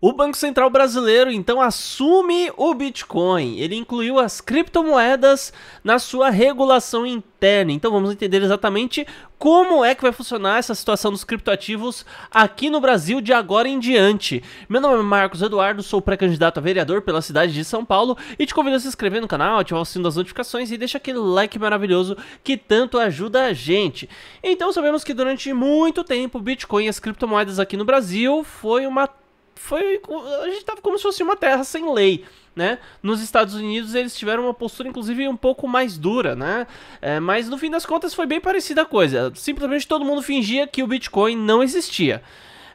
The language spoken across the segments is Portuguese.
O Banco Central Brasileiro então assume o Bitcoin. Ele incluiu as criptomoedas na sua regulação interna. Então vamos entender exatamente como é que vai funcionar essa situação dos criptoativos aqui no Brasil de agora em diante. Meu nome é Marcos Eduardo, sou pré-candidato a vereador pela cidade de São Paulo e te convido a se inscrever no canal, ativar o sino das notificações e deixa aquele like maravilhoso que tanto ajuda a gente. Então sabemos que durante muito tempo o Bitcoin e as criptomoedas aqui no Brasil foi uma foi a gente estava como se fosse uma terra sem lei. Né? Nos Estados Unidos eles tiveram uma postura inclusive um pouco mais dura, né? É, mas no fim das contas foi bem parecida a coisa. Simplesmente todo mundo fingia que o Bitcoin não existia.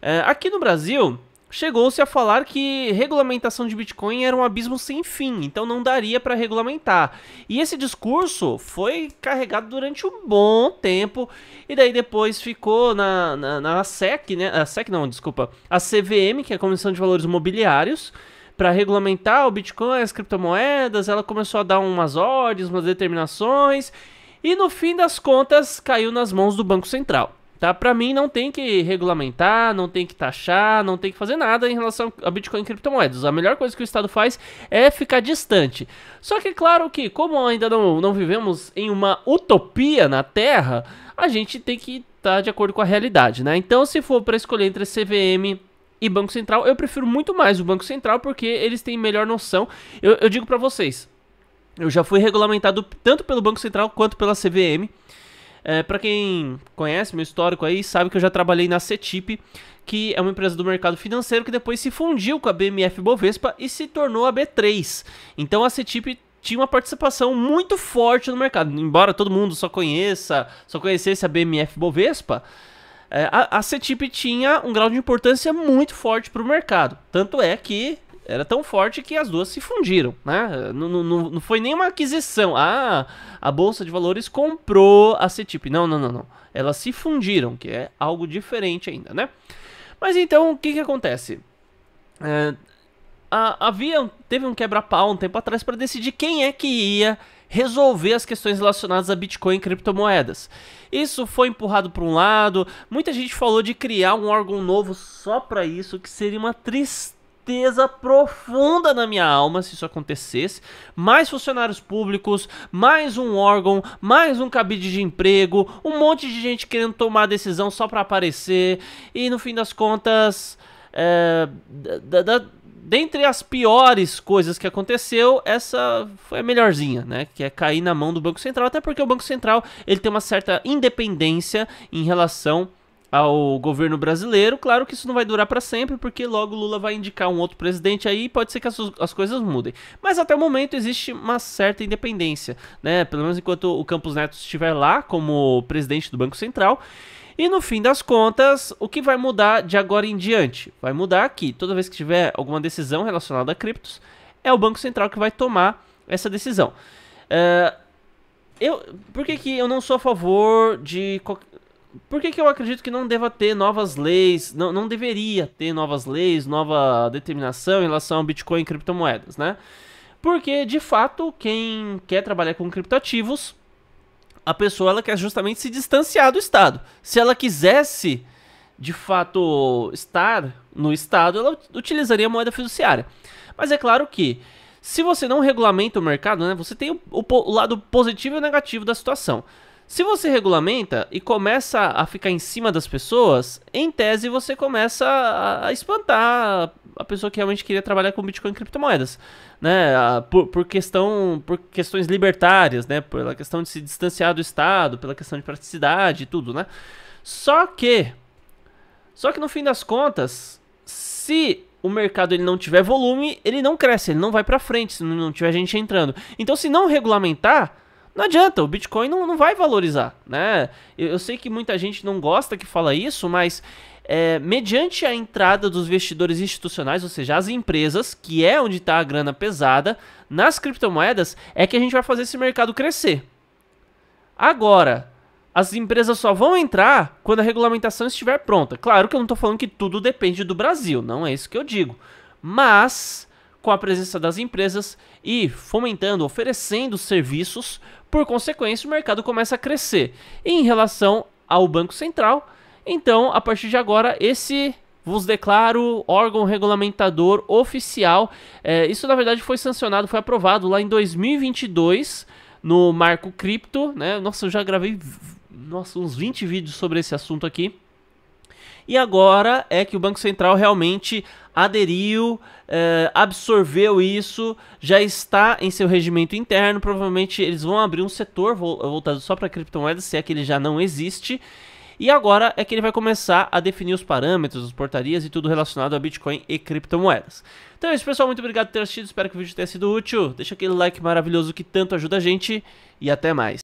É, aqui no Brasil chegou-se a falar que regulamentação de Bitcoin era um abismo sem fim, então não daria para regulamentar. E esse discurso foi carregado durante um bom tempo, e daí depois ficou na, na, na SEC, né? A SEC não, desculpa, a CVM, que é a Comissão de Valores Mobiliários, para regulamentar o Bitcoin, as criptomoedas, ela começou a dar umas ordens, umas determinações, e no fim das contas caiu nas mãos do Banco Central. Tá? Para mim não tem que regulamentar, não tem que taxar, não tem que fazer nada em relação a Bitcoin e criptomoedas. A melhor coisa que o Estado faz é ficar distante. Só que é claro que, como ainda não, não vivemos em uma utopia na Terra, a gente tem que estar tá de acordo com a realidade, né? Então, se for para escolher entre CVM e Banco Central, eu prefiro muito mais o Banco Central porque eles têm melhor noção. Eu, eu digo para vocês, eu já fui regulamentado tanto pelo Banco Central quanto pela CVM. É, para quem conhece meu histórico aí, sabe que eu já trabalhei na CETIP, que é uma empresa do mercado financeiro que depois se fundiu com a BMF Bovespa e se tornou a B3. Então a CETIP tinha uma participação muito forte no mercado. Embora todo mundo só conheça, só conhecesse a BMF Bovespa, é, a, a CETIP tinha um grau de importância muito forte para o mercado. Tanto é que era tão forte que as duas se fundiram, né? Não, não, não foi nenhuma aquisição. Ah, a Bolsa de Valores comprou a CETIP. Não, não, não, não. Elas se fundiram, que é algo diferente ainda, né? Mas então, o que, que acontece? É, a, havia, teve um quebra-pau um tempo atrás para decidir quem é que ia resolver as questões relacionadas a Bitcoin e criptomoedas. Isso foi empurrado para um lado, muita gente falou de criar um órgão novo só para isso, que seria uma tristeza tristeza profunda na minha alma se isso acontecesse. Mais funcionários públicos, mais um órgão, mais um cabide de emprego, um monte de gente querendo tomar decisão só para aparecer. E no fim das contas, é, da, da, dentre as piores coisas que aconteceu, essa foi a melhorzinha, né? Que é cair na mão do Banco Central, até porque o Banco Central ele tem uma certa independência em relação ao governo brasileiro. Claro que isso não vai durar para sempre, porque logo Lula vai indicar um outro presidente aí e pode ser que as, as, coisas mudem. Mas até o momento existe uma certa independência, né? Pelo menos enquanto o Campos Neto estiver lá como presidente do Banco Central. E no fim das contas, o que vai mudar de agora em diante? Vai mudar que toda vez que tiver alguma decisão relacionada a criptos, é o Banco Central que vai tomar essa decisão. Uh, eu, por que, que eu não sou a favor de por que, que eu acredito que não deva ter novas leis, não, não deveria ter novas leis, nova determinação em relação ao Bitcoin e criptomoedas, né? Porque, de fato, quem quer trabalhar com criptoativos, a pessoa ela quer justamente se distanciar do Estado. Se ela quisesse, de fato, estar no Estado, ela utilizaria a moeda fiduciária. Mas é claro que se você não regulamenta o mercado, né, você tem o, o, o, lado positivo e o negativo da situação. Se você regulamenta e começa a ficar em cima das pessoas, em tese você começa a, espantar a pessoa que realmente queria trabalhar com Bitcoin e criptomoedas, né? Ah, por, por questão, por questões libertárias, né? Pela questão de se distanciar do Estado, pela questão de praticidade e tudo, né? Só que, só que no fim das contas, se o mercado ele não tiver volume, ele não cresce, ele não vai para frente, se não tiver gente entrando. Então, se não regulamentar não adianta, o Bitcoin não, não vai valorizar, né? Eu, eu sei que muita gente não gosta que fala isso, mas é, mediante a entrada dos investidores institucionais, ou seja, as empresas, que é onde está a grana pesada, nas criptomoedas, é que a gente vai fazer esse mercado crescer. Agora, as empresas só vão entrar quando a regulamentação estiver pronta. Claro que eu não estou falando que tudo depende do Brasil, não é isso que eu digo. Mas com a presença das empresas e fomentando, oferecendo serviços, por consequência, o mercado começa a crescer. E em relação ao Banco Central, então, a partir de agora, esse vos declaro órgão regulamentador oficial. É, isso, na verdade, foi sancionado, foi aprovado lá em 2022 no Marco Cripto, né? Nossa, eu já gravei nossa, uns 20 vídeos sobre esse assunto aqui. E agora é que o Banco Central realmente aderiu, eh, absorveu isso, já está em seu regimento interno. Provavelmente eles vão abrir um setor voltado só para criptomoedas, se é que ele já não existe. E agora é que ele vai começar a definir os parâmetros, as portarias e tudo relacionado a Bitcoin e criptomoedas. Então é isso, pessoal. Muito obrigado por ter assistido. Espero que o vídeo tenha sido útil. Deixa aquele like maravilhoso que tanto ajuda a gente. E até mais.